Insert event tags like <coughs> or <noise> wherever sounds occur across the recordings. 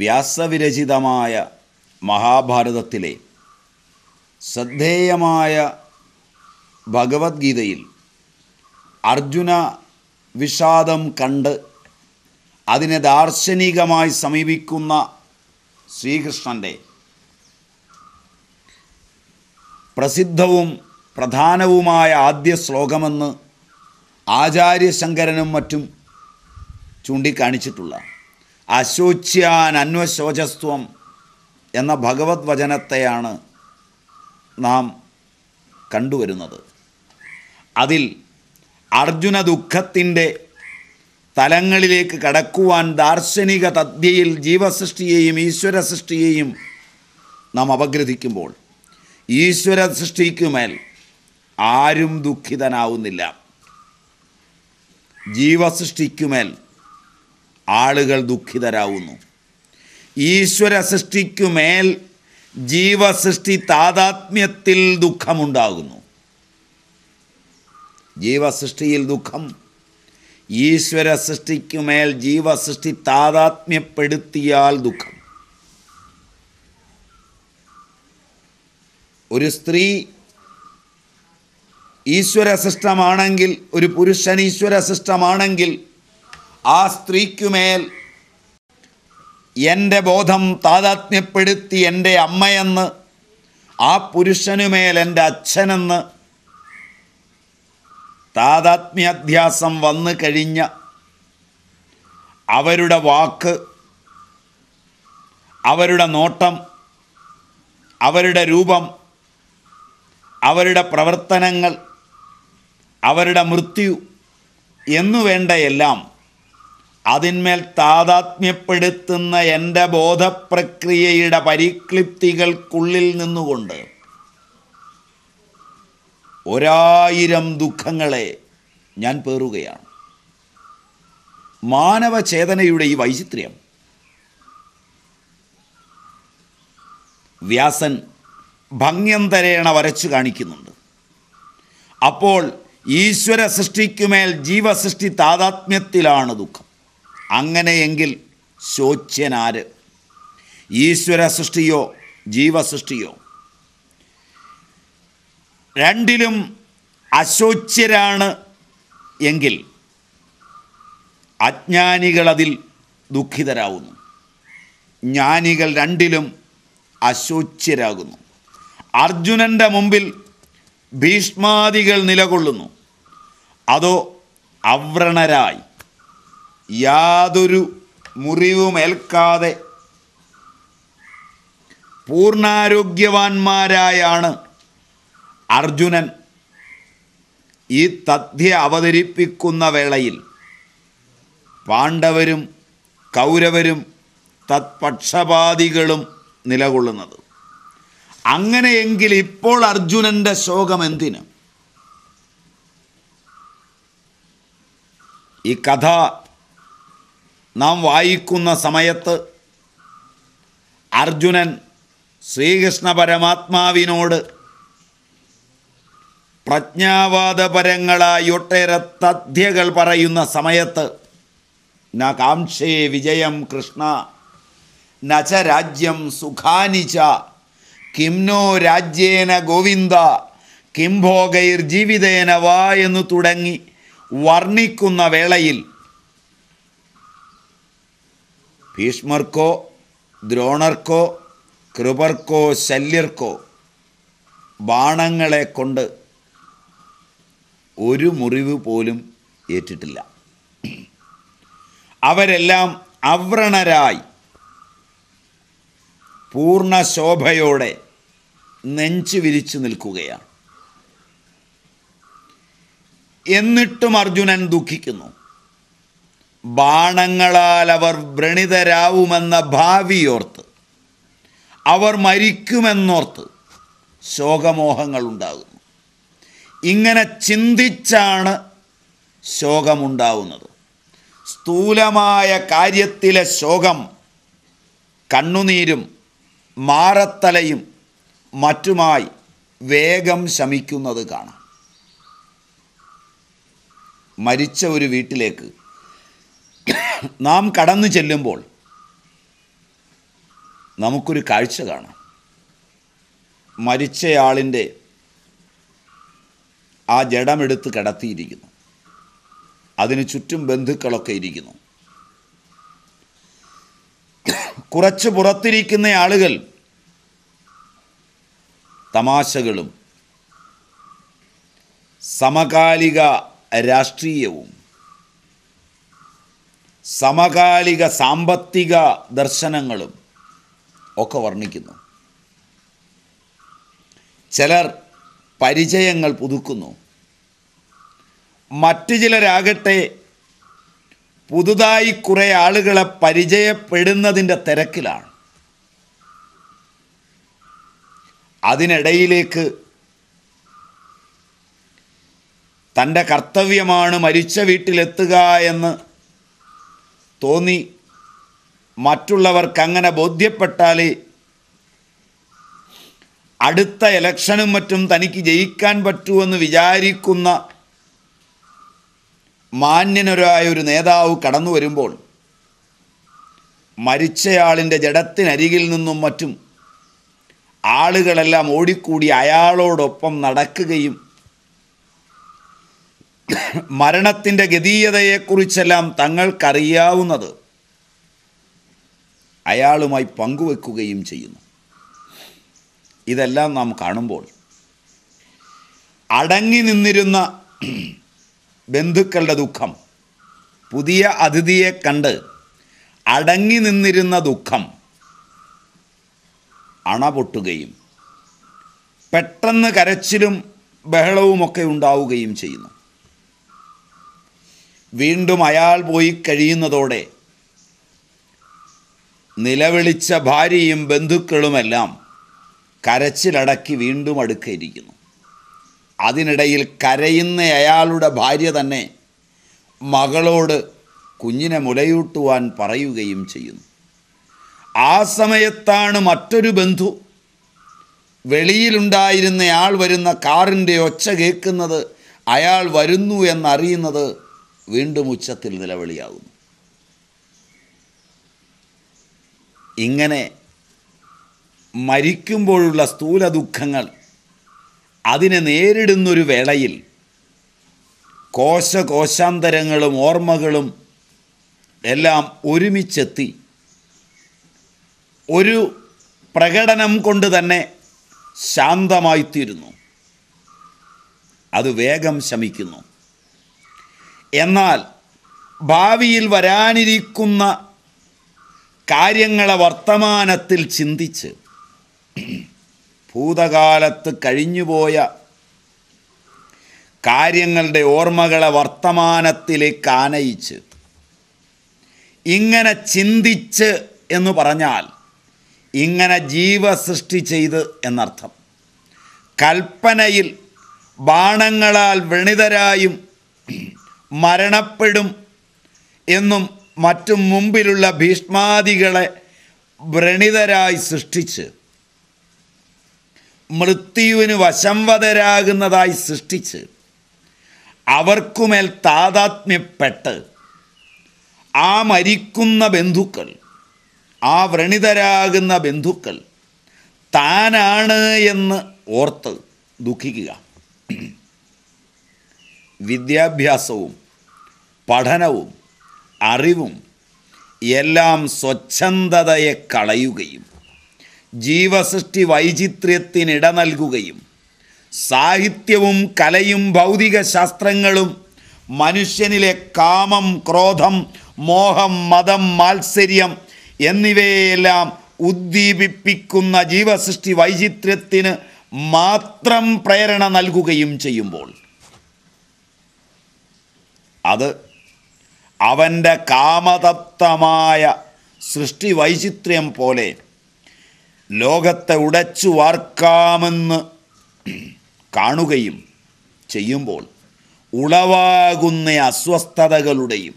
വ്യാസവിരചിതമായ മഹാഭാരതത്തിലെ ശ്രദ്ധേയമായ ഭഗവത്ഗീതയിൽ അർജുന വിഷാദം കണ്ട് അതിനെ ദാർശനികമായി സമീപിക്കുന്ന ശ്രീകൃഷ്ണൻ്റെ പ്രസിദ്ധവും പ്രധാനവുമായ ആദ്യ ശ്ലോകമെന്ന് ആചാര്യശങ്കരനും മറ്റും ചൂണ്ടിക്കാണിച്ചിട്ടുള്ള അശോച്യാൻ അന്വശോചസ്വം എന്ന ഭഗവത് വചനത്തെയാണ് നാം കണ്ടുവരുന്നത് അതിൽ അർജുന ദുഃഖത്തിൻ്റെ തലങ്ങളിലേക്ക് കടക്കുവാൻ ദാർശനിക തദ്ധ്യയിൽ ജീവസൃഷ്ടിയെയും ഈശ്വര സൃഷ്ടിയെയും നാം അപഗ്രഥിക്കുമ്പോൾ ഈശ്വര സൃഷ്ടിക്കുമേൽ ആരും ദുഃഖിതനാവുന്നില്ല ജീവസൃഷ്ടിക്കുമേൽ ആളുകൾ ദുഃഖിതരാവുന്നു ഈശ്വര സൃഷ്ടിക്കുമേൽ ജീവസൃഷ്ടി താതാത്മ്യത്തിൽ ദുഃഖമുണ്ടാകുന്നു ജീവസൃഷ്ടിയിൽ ദുഃഖം ഈശ്വര സൃഷ്ടിക്കുമേൽ ജീവസൃഷ്ടി താതാത്മ്യപ്പെടുത്തിയാൽ ദുഃഖം ഒരു സ്ത്രീ ഈശ്വര സൃഷ്ടമാണെങ്കിൽ ഒരു പുരുഷൻ ഈശ്വര സൃഷ്ടമാണെങ്കിൽ ആ സ്ത്രീക്കുമേൽ എൻ്റെ ബോധം താതാത്മ്യപ്പെടുത്തി എൻ്റെ അമ്മയെന്ന് ആ പുരുഷനുമേൽ എൻ്റെ അച്ഛനെന്ന് താതാത്മ്യാധ്യാസം വന്നു കഴിഞ്ഞ അവരുടെ വാക്ക് അവരുടെ നോട്ടം അവരുടെ രൂപം അവരുടെ പ്രവർത്തനങ്ങൾ അവരുടെ മൃത്യു വേണ്ട എല്ലാം അതിന്മേൽ താതാത്മ്യപ്പെടുത്തുന്ന എൻ്റെ ബോധപ്രക്രിയയുടെ പരിക്ലിപ്തികൾക്കുള്ളിൽ നിന്നുകൊണ്ട് ഒരായിരം ദുഃഖങ്ങളെ ഞാൻ പേറുകയാണ് മാനവചേതനയുടെ ഈ വൈചിത്ര്യം വ്യാസൻ ഭംഗ്യന്തരേണ വരച്ചു കാണിക്കുന്നുണ്ട് അപ്പോൾ ഈശ്വര സൃഷ്ടിക്കുമേൽ ജീവസൃഷ്ടി താതാത്മ്യത്തിലാണ് ദുഃഖം അങ്ങനെയെങ്കിൽ ശോച്യനാര് ഈശ്വര സൃഷ്ടിയോ ജീവസൃഷ്ടിയോ രണ്ടിലും അശോച്യരാണ് എങ്കിൽ അജ്ഞാനികളതിൽ ദുഃഖിതരാകുന്നു ജ്ഞാനികൾ രണ്ടിലും അശോച്യരാകുന്നു അർജുനൻ്റെ മുമ്പിൽ ഭീഷ്മാദികൾ നിലകൊള്ളുന്നു അതോ അവ്രണരായി യാതൊരു മുറിവുമേൽക്കാതെ പൂർണ്ണാരോഗ്യവാന്മാരായാണ് അർജുനൻ ഈ തഥ്യ അവതരിപ്പിക്കുന്ന വേളയിൽ പാണ്ഡവരും കൗരവരും തത്പക്ഷപാതികളും നിലകൊള്ളുന്നത് അങ്ങനെയെങ്കിൽ ഇപ്പോൾ അർജുനൻ്റെ ശോകം എന്തിന് ഈ കഥ നാം വായിക്കുന്ന സമയത്ത് അർജുനൻ ശ്രീകൃഷ്ണ പരമാത്മാവിനോട് പ്രജ്ഞാവാദപരങ്ങളായി ഒട്ടേറെ തദ്ധ്യകൾ പറയുന്ന സമയത്ത് ന കാംക്ഷേ വിജയം കൃഷ്ണ നച രാജ്യം സുഖാനിച്ച കിംനോ രാജ്യേന ഗോവിന്ദ കിംഭോഗൈർ ജീവിതേന വാ എന്ന് തുടങ്ങി വർണ്ണിക്കുന്ന വേളയിൽ ഭീഷ്മർക്കോ ദ്രോണർക്കോ കൃപർക്കോ ശല്യർക്കോ ബാണങ്ങളെ കൊണ്ട് ഒരു മുറിവ് പോലും ഏറ്റിട്ടില്ല അവരെല്ലാം അവ്രണരായി പൂർണ്ണ ശോഭയോടെ നെഞ്ചു വിരിച്ചു നിൽക്കുകയാണ് എന്നിട്ടും അർജുനൻ ദുഃഖിക്കുന്നു ബാണങ്ങളാൽ അവർ വ്രണിതരാവുമെന്ന ഭാവിയോർത്ത് അവർ മരിക്കുമെന്നോർത്ത് ശോകമോഹങ്ങളുണ്ടാകുന്നു ഇങ്ങനെ ചിന്തിച്ചാണ് ശോകമുണ്ടാവുന്നത് സ്ഥൂലമായ കാര്യത്തിലെ ശോകം കണ്ണുനീരും മാറത്തലയും മറ്റുമായി വേഗം ശമിക്കുന്നത് കാണാം മരിച്ച ഒരു വീട്ടിലേക്ക് നാം കടന്നു ചെല്ലുമ്പോൾ നമുക്കൊരു കാഴ്ച കാണാം മരിച്ചയാളിൻ്റെ ആ ജഡമെടുത്ത് കിടത്തിയിരിക്കുന്നു അതിന് ചുറ്റും ബന്ധുക്കളൊക്കെ ഇരിക്കുന്നു കുറച്ച് പുറത്തിരിക്കുന്ന ആളുകൾ തമാശകളും സമകാലിക രാഷ്ട്രീയവും സമകാലിക സാമ്പത്തിക ദർശനങ്ങളും ഒക്കെ വർണ്ണിക്കുന്നു ചിലർ പരിചയങ്ങൾ പുതുക്കുന്നു മറ്റു ചിലരാകട്ടെ പുതുതായി കുറേ ആളുകളെ പരിചയപ്പെടുന്നതിൻ്റെ തിരക്കിലാണ് അതിനിടയിലേക്ക് തൻ്റെ കർത്തവ്യമാണ് മരിച്ച വീട്ടിലെത്തുക എന്ന് തോന്നി മറ്റുള്ളവർക്ക് അങ്ങനെ ബോധ്യപ്പെട്ടാൽ അടുത്ത ഇലക്ഷനും മറ്റും തനിക്ക് ജയിക്കാൻ പറ്റുമെന്ന് വിചാരിക്കുന്ന മാന്യനരായ ഒരു നേതാവ് കടന്നു വരുമ്പോൾ മരിച്ചയാളിൻ്റെ ജഡത്തിനരികിൽ നിന്നും മറ്റും ആളുകളെല്ലാം ഓടിക്കൂടി അയാളോടൊപ്പം നടക്കുകയും <coughs> മരണത്തിൻ്റെ ഗതീയതയെക്കുറിച്ചെല്ലാം തങ്ങൾക്കറിയാവുന്നത് അയാളുമായി പങ്കുവെക്കുകയും ചെയ്യുന്നു ഇതെല്ലാം നാം കാണുമ്പോൾ അടങ്ങി നിന്നിരുന്ന <coughs> ബന്ധുക്കളുടെ ദുഃഖം പുതിയ അതിഥിയെ കണ്ട് അടങ്ങി നിന്നിരുന്ന ദുഃഖം അണപൊട്ടുകയും പെട്ടെന്ന് കരച്ചിലും ബഹളവുമൊക്കെ ഉണ്ടാവുകയും ചെയ്യുന്നു വീണ്ടും അയാൾ പോയി കഴിയുന്നതോടെ നിലവിളിച്ച ഭാര്യയും ബന്ധുക്കളുമെല്ലാം കരച്ചിലടക്കി വീണ്ടും അടുക്കയിരിക്കുന്നു അതിനിടയിൽ കരയുന്ന അയാളുടെ ഭാര്യ തന്നെ മകളോട് കുഞ്ഞിനെ മുലയൂട്ടുവാൻ പറയുകയും ചെയ്യുന്നു ആ സമയത്താണ് മറ്റൊരു ബന്ധു വെളിയിലുണ്ടായിരുന്നയാൾ വരുന്ന കാറിൻ്റെ ഒച്ച കേൾക്കുന്നത് അയാൾ വരുന്നു എന്നറിയുന്നത് വീണ്ടും ഉച്ചത്തിൽ നിലവിളിയാകുന്നു ഇങ്ങനെ മരിക്കുമ്പോഴുള്ള സ്ഥൂല ദുഃഖങ്ങൾ അതിനെ നേരിടുന്നൊരു വേളയിൽ കോശകോശാന്തരങ്ങളും ഓർമ്മകളും എല്ലാം ഒരുമിച്ചെത്തി ഒരു പ്രകടനം കൊണ്ട് തന്നെ ശാന്തമായിത്തീരുന്നു അത് വേഗം ശമിക്കുന്നു എന്നാൽ ഭാവിയിൽ വരാനിരിക്കുന്ന കാര്യങ്ങളെ വർത്തമാനത്തിൽ ചിന്തിച്ച് ഭൂതകാലത്ത് കഴിഞ്ഞുപോയ കാര്യങ്ങളുടെ ഓർമ്മകളെ വർത്തമാനത്തിലേക്ക് ആനയിച്ച് ഇങ്ങനെ ചിന്തിച്ച് എന്ന് പറഞ്ഞാൽ ഇങ്ങനെ ജീവസൃഷ്ടി ചെയ്ത് എന്നർത്ഥം കൽപ്പനയിൽ ബാണങ്ങളാൽ വെണിതരായും മരണപ്പെടും എന്നും മറ്റും മുമ്പിലുള്ള ഭീഷ്മാദികളെ വ്രണിതരായി സൃഷ്ടിച്ച് മൃത്യുവിന് വശംവതരാകുന്നതായി സൃഷ്ടിച്ച് അവർക്കുമേൽ താതാത്മ്യപ്പെട്ട് ആ മരിക്കുന്ന ബന്ധുക്കൾ ആ വ്രണിതരാകുന്ന ബന്ധുക്കൾ താനാണ് എന്ന് ഓർത്ത് ദുഃഖിക്കുക വിദ്യാഭ്യാസവും പഠനവും അറിവും എല്ലാം സ്വച്ഛന്തതയെ കളയുകയും ജീവസൃഷ്ടി വൈചിത്ര്യത്തിനിട നൽകുകയും സാഹിത്യവും കലയും ഭൗതിക ശാസ്ത്രങ്ങളും മനുഷ്യനിലെ കാമം ക്രോധം മോഹം മതം മാത്സര്യം എന്നിവയെല്ലാം ഉദ്ദീപിപ്പിക്കുന്ന ജീവസൃഷ്ടി വൈചിത്ര്യത്തിന് മാത്രം പ്രേരണ നൽകുകയും ചെയ്യുമ്പോൾ അത് അവൻ്റെ കാമതപ്തമായ സൃഷ്ടി വൈചിത്ര്യം പോലെ ലോകത്തെ ഉടച്ചു വാർക്കാമെന്ന് കാണുകയും ചെയ്യുമ്പോൾ ഉളവാകുന്ന അസ്വസ്ഥതകളുടെയും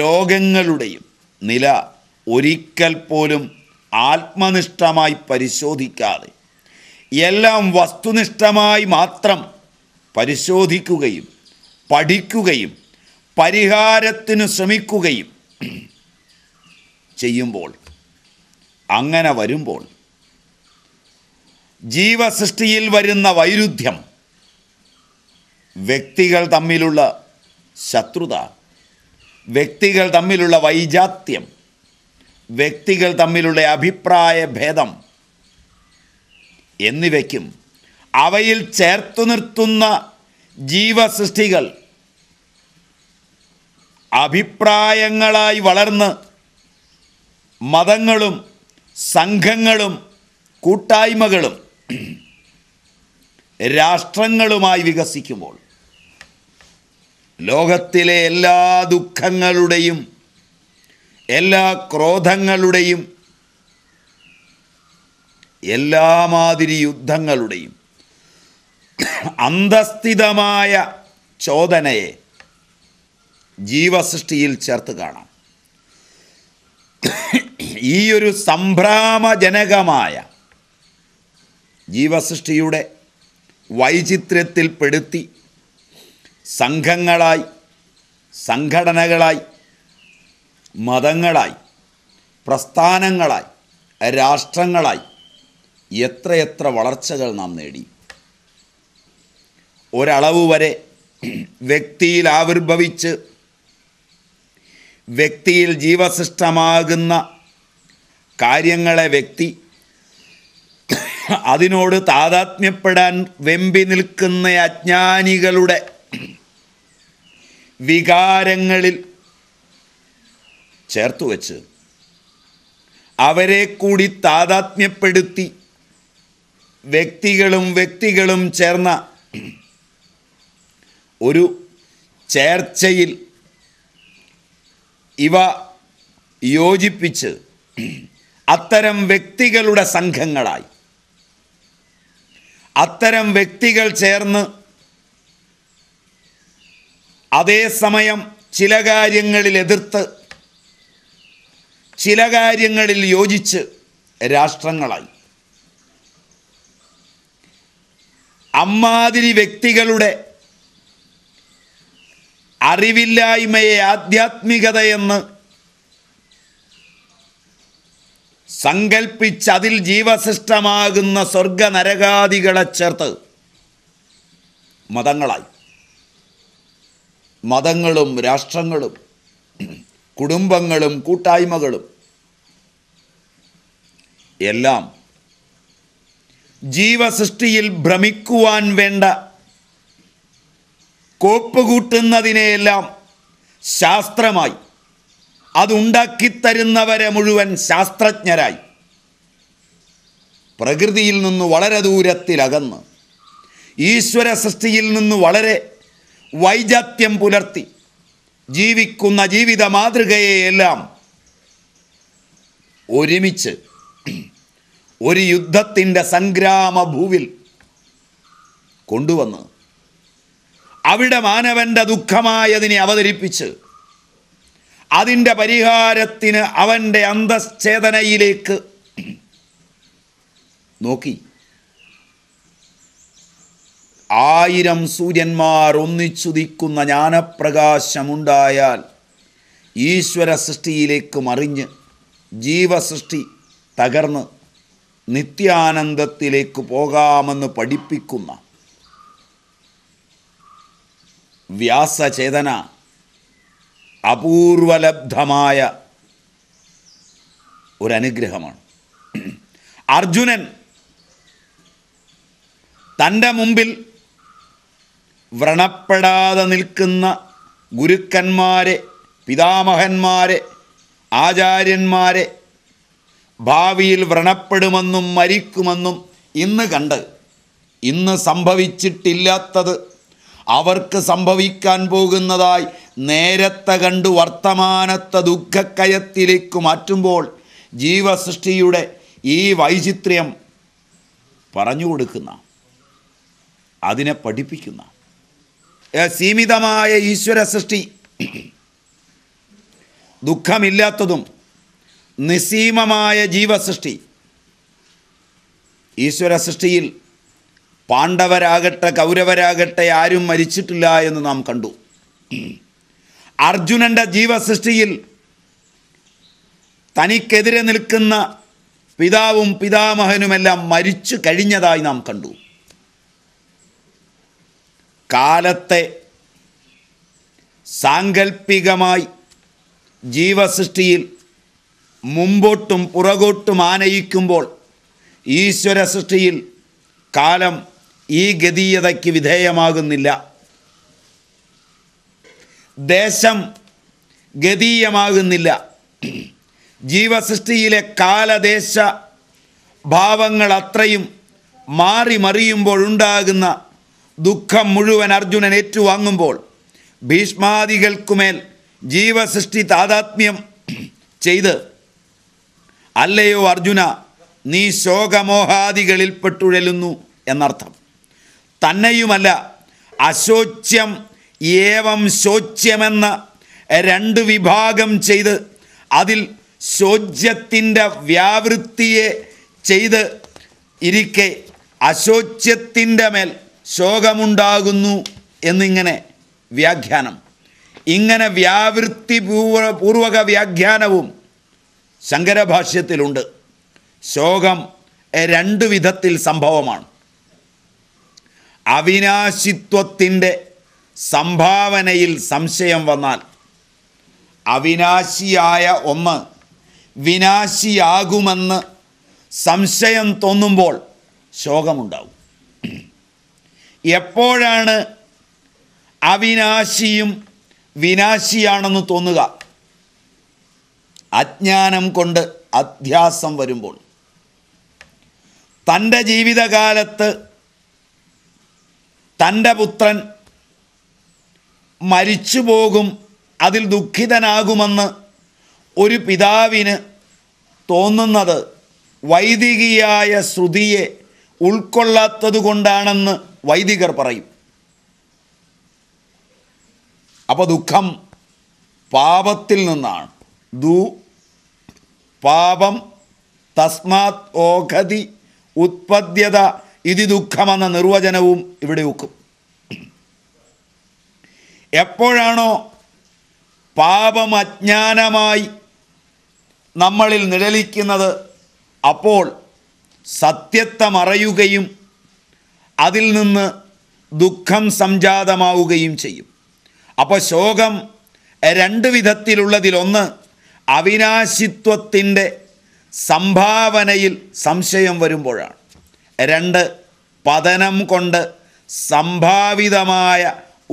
രോഗങ്ങളുടെയും നില ഒരിക്കൽ പോലും ആത്മനിഷ്ഠമായി പരിശോധിക്കാതെ എല്ലാം വസ്തുനിഷ്ഠമായി മാത്രം പരിശോധിക്കുകയും പഠിക്കുകയും പരിഹാരത്തിന് ശ്രമിക്കുകയും ചെയ്യുമ്പോൾ അങ്ങനെ വരുമ്പോൾ ജീവസൃഷ്ടിയിൽ വരുന്ന വൈരുദ്ധ്യം വ്യക്തികൾ തമ്മിലുള്ള ശത്രുത വ്യക്തികൾ തമ്മിലുള്ള വൈജാത്യം വ്യക്തികൾ തമ്മിലുള്ള അഭിപ്രായ ഭേദം എന്നിവയ്ക്കും അവയിൽ ചേർത്തു നിർത്തുന്ന ജീവസൃഷ്ടികൾ അഭിപ്രായങ്ങളായി വളർന്ന് മതങ്ങളും സംഘങ്ങളും കൂട്ടായ്മകളും രാഷ്ട്രങ്ങളുമായി വികസിക്കുമ്പോൾ ലോകത്തിലെ എല്ലാ ദുഃഖങ്ങളുടെയും എല്ലാ ക്രോധങ്ങളുടെയും എല്ലാ മാതിരി യുദ്ധങ്ങളുടെയും അന്തസ്ഥിതമായ ചോദനയെ ജീവസൃഷ്ടിയിൽ ചേർത്ത് കാണാം ഈ ഒരു സംഭ്രാമജനകമായ ജീവസൃഷ്ടിയുടെ വൈചിത്ര്യത്തിൽപ്പെടുത്തി സംഘങ്ങളായി സംഘടനകളായി മതങ്ങളായി പ്രസ്ഥാനങ്ങളായി രാഷ്ട്രങ്ങളായി എത്രയെത്ര വളർച്ചകൾ നാം നേടി ഒരളവ് വരെ വ്യക്തിയിൽ ആവിർഭവിച്ച് വ്യക്തിയിൽ ജീവശിഷ്ടമാകുന്ന കാര്യങ്ങളെ വ്യക്തി അതിനോട് താതാത്മ്യപ്പെടാൻ വെമ്പി നിൽക്കുന്ന അജ്ഞാനികളുടെ വികാരങ്ങളിൽ ചേർത്തു വച്ച് അവരെ കൂടി താതാത്മ്യപ്പെടുത്തി വ്യക്തികളും വ്യക്തികളും ചേർന്ന ഒരു ചേർച്ചയിൽ ഇവ യോജിപ്പിച്ച് അത്തരം വ്യക്തികളുടെ സംഘങ്ങളായി അത്തരം വ്യക്തികൾ ചേർന്ന് അതേസമയം ചില കാര്യങ്ങളിൽ എതിർത്ത് ചില കാര്യങ്ങളിൽ യോജിച്ച് രാഷ്ട്രങ്ങളായി അമ്മാതിരി വ്യക്തികളുടെ അറിവില്ലായ്മയെ ആധ്യാത്മികതയെന്ന് സങ്കൽപ്പിച്ചതിൽ അതിൽ ജീവശിഷ്ടമാകുന്ന സ്വർഗ നരകാദികളെ ചേർത്ത് മതങ്ങളായി മതങ്ങളും രാഷ്ട്രങ്ങളും കുടുംബങ്ങളും കൂട്ടായ്മകളും എല്ലാം ജീവസൃഷ്ടിയിൽ ഭ്രമിക്കുവാൻ വേണ്ട കോപ്പ് കൂട്ടുന്നതിനെയെല്ലാം ശാസ്ത്രമായി തരുന്നവരെ മുഴുവൻ ശാസ്ത്രജ്ഞരായി പ്രകൃതിയിൽ നിന്ന് വളരെ ദൂരത്തിലകന്ന് ഈശ്വര സൃഷ്ടിയിൽ നിന്ന് വളരെ വൈജാത്യം പുലർത്തി ജീവിക്കുന്ന ജീവിത മാതൃകയെയെല്ലാം ഒരുമിച്ച് ഒരു യുദ്ധത്തിൻ്റെ സംഗ്രാമഭൂവിൽ കൊണ്ടുവന്ന് അവിടെ മാനവൻ്റെ ദുഃഖമായതിനെ അവതരിപ്പിച്ച് അതിൻ്റെ പരിഹാരത്തിന് അവൻ്റെ അന്തശ്ചേതനയിലേക്ക് നോക്കി ആയിരം സൂര്യന്മാർ ഒന്നിച്ചുദിക്കുന്ന ജ്ഞാനപ്രകാശമുണ്ടായാൽ ഈശ്വര സൃഷ്ടിയിലേക്ക് മറിഞ്ഞ് ജീവസൃഷ്ടി തകർന്ന് നിത്യാനന്ദത്തിലേക്ക് പോകാമെന്ന് പഠിപ്പിക്കുന്ന വ്യാസചേതന അപൂർവലബ്ധമായ ഒരനുഗ്രഹമാണ് അർജുനൻ തൻ്റെ മുമ്പിൽ വ്രണപ്പെടാതെ നിൽക്കുന്ന ഗുരുക്കന്മാരെ പിതാമഹന്മാരെ ആചാര്യന്മാരെ ഭാവിയിൽ വ്രണപ്പെടുമെന്നും മരിക്കുമെന്നും ഇന്ന് കണ്ട് ഇന്ന് സംഭവിച്ചിട്ടില്ലാത്തത് അവർക്ക് സംഭവിക്കാൻ പോകുന്നതായി നേരത്തെ കണ്ട് വർത്തമാനത്തെ ദുഃഖക്കയത്തിലേക്ക് മാറ്റുമ്പോൾ ജീവസൃഷ്ടിയുടെ ഈ വൈചിത്ര്യം പറഞ്ഞു കൊടുക്കുന്ന അതിനെ പഠിപ്പിക്കുന്ന സീമിതമായ ഈശ്വര സൃഷ്ടി ദുഃഖമില്ലാത്തതും നിസ്സീമമായ ജീവസൃഷ്ടി ഈശ്വര സൃഷ്ടിയിൽ പാണ്ഡവരാകട്ടെ കൗരവരാകട്ടെ ആരും മരിച്ചിട്ടില്ല എന്ന് നാം കണ്ടു അർജുനൻ്റെ ജീവസൃഷ്ടിയിൽ തനിക്കെതിരെ നിൽക്കുന്ന പിതാവും പിതാമഹനുമെല്ലാം മരിച്ചു കഴിഞ്ഞതായി നാം കണ്ടു കാലത്തെ സാങ്കൽപ്പികമായി ജീവസൃഷ്ടിയിൽ മുമ്പോട്ടും പുറകോട്ടും ആനയിക്കുമ്പോൾ ഈശ്വര സൃഷ്ടിയിൽ കാലം ഈ ഗതീയതയ്ക്ക് വിധേയമാകുന്നില്ല ദേശം ഗതീയമാകുന്നില്ല ജീവസൃഷ്ടിയിലെ കാലദേശ ഭാവങ്ങൾ അത്രയും മാറി മറിയുമ്പോഴുണ്ടാകുന്ന ദുഃഖം മുഴുവൻ അർജുനൻ ഏറ്റുവാങ്ങുമ്പോൾ ഭീഷ്മാദികൾക്കുമേൽ ജീവസൃഷ്ടി താതാത്മ്യം ചെയ്ത് അല്ലയോ അർജുന നീ ശോകമോഹാദികളിൽ പെട്ടുഴലുന്നു എന്നർത്ഥം തന്നെയുമല്ല അശോച്യം ഏവം ശോച്യമെന്ന് രണ്ട് വിഭാഗം ചെയ്ത് അതിൽ ശോച്യത്തിൻ്റെ വ്യാവൃത്തിയെ ചെയ്ത് ഇരിക്കെ അശോച്യത്തിൻ്റെ മേൽ ശോകമുണ്ടാകുന്നു എന്നിങ്ങനെ വ്യാഖ്യാനം ഇങ്ങനെ വ്യാവൃത്തി പൂർവക വ്യാഖ്യാനവും ശങ്കരഭാഷ്യത്തിലുണ്ട് ശോകം രണ്ട് വിധത്തിൽ സംഭവമാണ് അവിനാശിത്വത്തിൻ്റെ സംഭാവനയിൽ സംശയം വന്നാൽ അവിനാശിയായ ഒന്ന് വിനാശിയാകുമെന്ന് സംശയം തോന്നുമ്പോൾ ശോകമുണ്ടാവും എപ്പോഴാണ് അവിനാശിയും വിനാശിയാണെന്ന് തോന്നുക അജ്ഞാനം കൊണ്ട് അധ്യാസം വരുമ്പോൾ തൻ്റെ ജീവിതകാലത്ത് തൻ്റെ പുത്രൻ മരിച്ചു പോകും അതിൽ ദുഃഖിതനാകുമെന്ന് ഒരു പിതാവിന് തോന്നുന്നത് വൈദികിയായ ശ്രുതിയെ ഉൾക്കൊള്ളാത്തതുകൊണ്ടാണെന്ന് വൈദികർ പറയും അപ്പോൾ ദുഃഖം പാപത്തിൽ നിന്നാണ് ദു പാപം തസ്മാത് ഓഖതി ഉത്പദ്യത ഇതി ദുഃഖമെന്ന നിർവചനവും ഇവിടെ ഒക്കും എപ്പോഴാണോ പാപം അജ്ഞാനമായി നമ്മളിൽ നിഴലിക്കുന്നത് അപ്പോൾ സത്യത്തെ മറയുകയും അതിൽ നിന്ന് ദുഃഖം സംജാതമാവുകയും ചെയ്യും അപ്പോൾ ശോകം രണ്ട് വിധത്തിലുള്ളതിലൊന്ന് അവിനാശിത്വത്തിൻ്റെ സംഭാവനയിൽ സംശയം വരുമ്പോഴാണ് രണ്ട് പതനം കൊണ്ട് സംഭാവിതമായ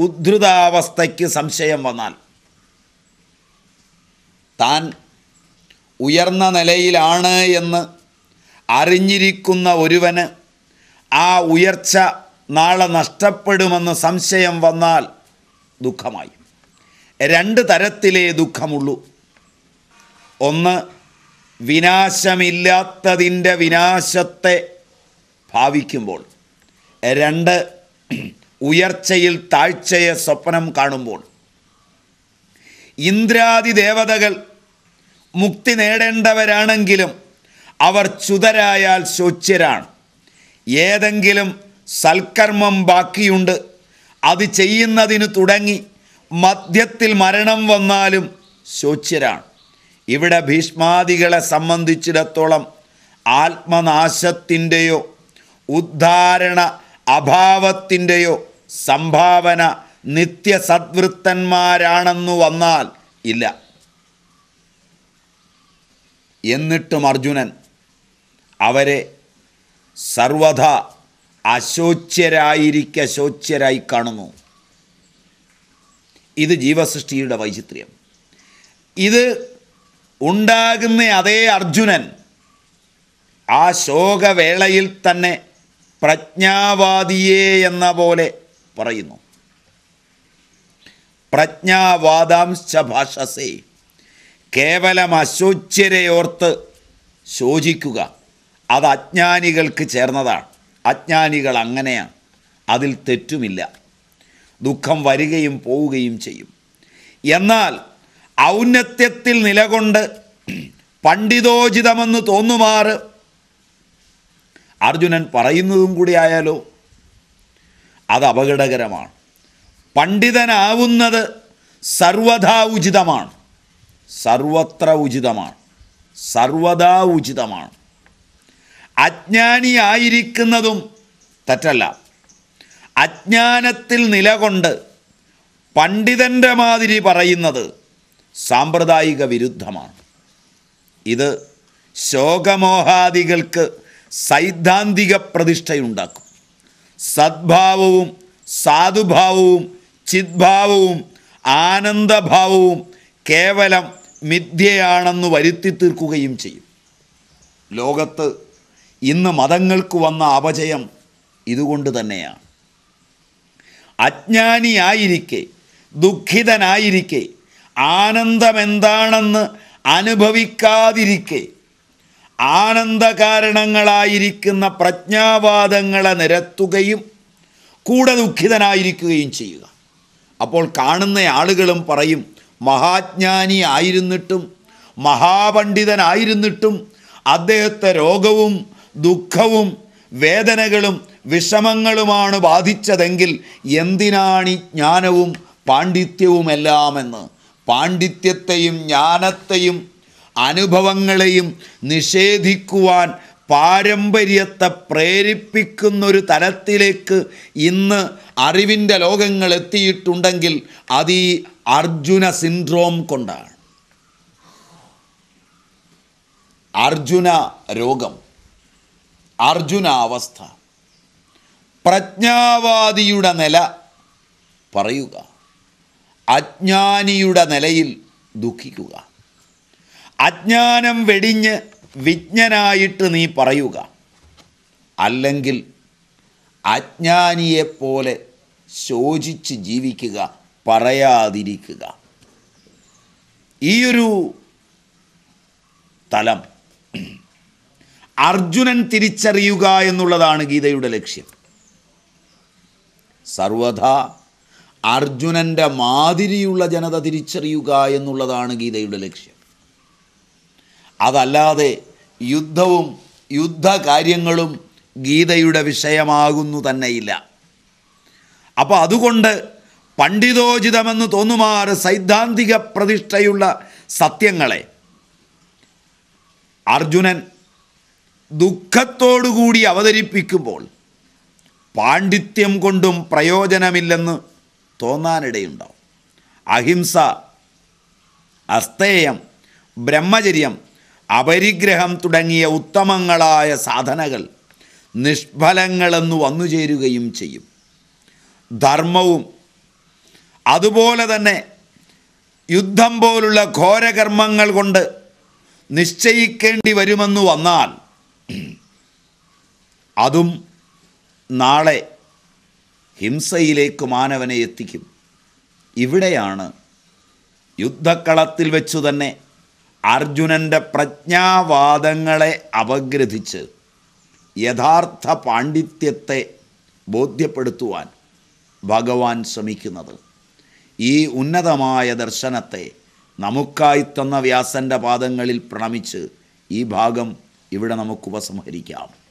ഉദ്ധൃതാവസ്ഥയ്ക്ക് സംശയം വന്നാൽ താൻ ഉയർന്ന നിലയിലാണ് എന്ന് അറിഞ്ഞിരിക്കുന്ന ഒരുവന് ആ ഉയർച്ച നാളെ നഷ്ടപ്പെടുമെന്ന് സംശയം വന്നാൽ ദുഃഖമായി രണ്ട് തരത്തിലേ ദുഃഖമുള്ളൂ ഒന്ന് വിനാശമില്ലാത്തതിൻ്റെ വിനാശത്തെ ഭാവിക്കുമ്പോൾ രണ്ട് ഉയർച്ചയിൽ താഴ്ചയെ സ്വപ്നം കാണുമ്പോൾ ഇന്ദ്രാദി ദേവതകൾ മുക്തി നേടേണ്ടവരാണെങ്കിലും അവർ ചുതരായാൽ ശോച്യരാണ് ഏതെങ്കിലും സൽക്കർമ്മം ബാക്കിയുണ്ട് അത് ചെയ്യുന്നതിന് തുടങ്ങി മധ്യത്തിൽ മരണം വന്നാലും ശോച്യരാണ് ഇവിടെ ഭീഷ്മാദികളെ സംബന്ധിച്ചിടത്തോളം ആത്മനാശത്തിൻ്റെയോ ഉദ്ധാരണ അഭാവത്തിൻ്റെയോ സംഭാവന നിത്യസദ്വൃത്തന്മാരാണെന്നു വന്നാൽ ഇല്ല എന്നിട്ടും അർജുനൻ അവരെ സർവധ അശോച്യരായിരിക്കെ ശോച്യരായി കാണുന്നു ഇത് ജീവസൃഷ്ടിയുടെ വൈചിത്ര്യം ഇത് ഉണ്ടാകുന്ന അതേ അർജുനൻ ആ ശോകവേളയിൽ തന്നെ പ്രജ്ഞാവാദിയെ എന്ന പോലെ പറയുന്നു പ്രജ്ഞാവാദാംശ ഭാഷസേ കേവലം ഓർത്ത് ശോചിക്കുക അത് അജ്ഞാനികൾക്ക് ചേർന്നതാണ് അജ്ഞാനികൾ അങ്ങനെയാണ് അതിൽ തെറ്റുമില്ല ദുഃഖം വരികയും പോവുകയും ചെയ്യും എന്നാൽ ഔന്നത്യത്തിൽ നിലകൊണ്ട് പണ്ഡിതോചിതമെന്ന് തോന്നുമാറ് അർജുനൻ പറയുന്നതും കൂടി ആയാലോ അത് അപകടകരമാണ് പണ്ഡിതനാവുന്നത് സർവഥാ ഉചിതമാണ് സർവത്ര ഉചിതമാണ് സർവദാ ഉചിതമാണ് അജ്ഞാനിയായിരിക്കുന്നതും തെറ്റല്ല അജ്ഞാനത്തിൽ നിലകൊണ്ട് പണ്ഡിതൻ്റെ മാതിരി പറയുന്നത് സാമ്പ്രദായിക വിരുദ്ധമാണ് ഇത് ശോകമോഹാദികൾക്ക് സൈദ്ധാന്തിക പ്രതിഷ്ഠയുണ്ടാക്കും സദ്ഭാവവും സാധുഭാവവും ചിദ്ഭാവവും ആനന്ദഭാവവും കേവലം മിഥ്യയാണെന്ന് വരുത്തി തീർക്കുകയും ചെയ്യും ലോകത്ത് ഇന്ന് മതങ്ങൾക്ക് വന്ന അപജയം ഇതുകൊണ്ട് തന്നെയാണ് അജ്ഞാനിയായിരിക്കെ ദുഃഖിതനായിരിക്കെ ആനന്ദമെന്താണെന്ന് അനുഭവിക്കാതിരിക്കെ ആനന്ദകാരണങ്ങളായിരിക്കുന്ന പ്രജ്ഞാവാദങ്ങളെ നിരത്തുകയും കൂടെ ദുഃഖിതനായിരിക്കുകയും ചെയ്യുക അപ്പോൾ കാണുന്ന ആളുകളും പറയും മഹാജ്ഞാനി ആയിരുന്നിട്ടും മഹാപണ്ഡിതനായിരുന്നിട്ടും അദ്ദേഹത്തെ രോഗവും ദുഃഖവും വേദനകളും വിഷമങ്ങളുമാണ് ബാധിച്ചതെങ്കിൽ എന്തിനാണ് ഈ ജ്ഞാനവും പാണ്ഡിത്യവുമെല്ലാമെന്ന് പാണ്ഡിത്യത്തെയും ജ്ഞാനത്തെയും അനുഭവങ്ങളെയും നിഷേധിക്കുവാൻ പാരമ്പര്യത്തെ പ്രേരിപ്പിക്കുന്നൊരു തലത്തിലേക്ക് ഇന്ന് അറിവിൻ്റെ ലോകങ്ങൾ എത്തിയിട്ടുണ്ടെങ്കിൽ അത് ഈ അർജുന സിൻഡ്രോം കൊണ്ടാണ് അർജുന രോഗം അർജുന അവസ്ഥ പ്രജ്ഞാവാദിയുടെ നില പറയുക അജ്ഞാനിയുടെ നിലയിൽ ദുഃഖിക്കുക അജ്ഞാനം വെടിഞ്ഞ് വിജ്ഞനായിട്ട് നീ പറയുക അല്ലെങ്കിൽ അജ്ഞാനിയെപ്പോലെ ശോചിച്ച് ജീവിക്കുക പറയാതിരിക്കുക ഈയൊരു തലം അർജുനൻ തിരിച്ചറിയുക എന്നുള്ളതാണ് ഗീതയുടെ ലക്ഷ്യം സർവഥാ അർജുനൻ്റെ മാതിരിയുള്ള ജനത തിരിച്ചറിയുക എന്നുള്ളതാണ് ഗീതയുടെ ലക്ഷ്യം അതല്ലാതെ യുദ്ധവും യുദ്ധകാര്യങ്ങളും ഗീതയുടെ വിഷയമാകുന്നു തന്നെയില്ല അപ്പോൾ അതുകൊണ്ട് പണ്ഡിതോചിതമെന്ന് തോന്നുമാർ സൈദ്ധാന്തിക പ്രതിഷ്ഠയുള്ള സത്യങ്ങളെ അർജുനൻ ദുഃഖത്തോടുകൂടി അവതരിപ്പിക്കുമ്പോൾ പാണ്ഡിത്യം കൊണ്ടും പ്രയോജനമില്ലെന്ന് തോന്നാനിടയുണ്ടാവും അഹിംസ അസ്തേയം ബ്രഹ്മചര്യം അപരിഗ്രഹം തുടങ്ങിയ ഉത്തമങ്ങളായ സാധനകൾ നിഷ്ഫലങ്ങളെന്ന് വന്നു ചേരുകയും ചെയ്യും ധർമ്മവും അതുപോലെ തന്നെ യുദ്ധം പോലുള്ള ഘോരകർമ്മങ്ങൾ കൊണ്ട് നിശ്ചയിക്കേണ്ടി വരുമെന്ന് വന്നാൽ അതും നാളെ ഹിംസയിലേക്ക് മാനവനെ എത്തിക്കും ഇവിടെയാണ് യുദ്ധക്കളത്തിൽ വെച്ചു തന്നെ അർജുനൻ്റെ പ്രജ്ഞാവാദങ്ങളെ അപഗ്രഥിച്ച് യഥാർത്ഥ പാണ്ഡിത്യത്തെ ബോധ്യപ്പെടുത്തുവാൻ ഭഗവാൻ ശ്രമിക്കുന്നത് ഈ ഉന്നതമായ ദർശനത്തെ നമുക്കായി തന്ന വ്യാസൻ്റെ പാദങ്ങളിൽ പ്രണമിച്ച് ഈ ഭാഗം ഇവിടെ നമുക്ക് ഉപസംഹരിക്കാം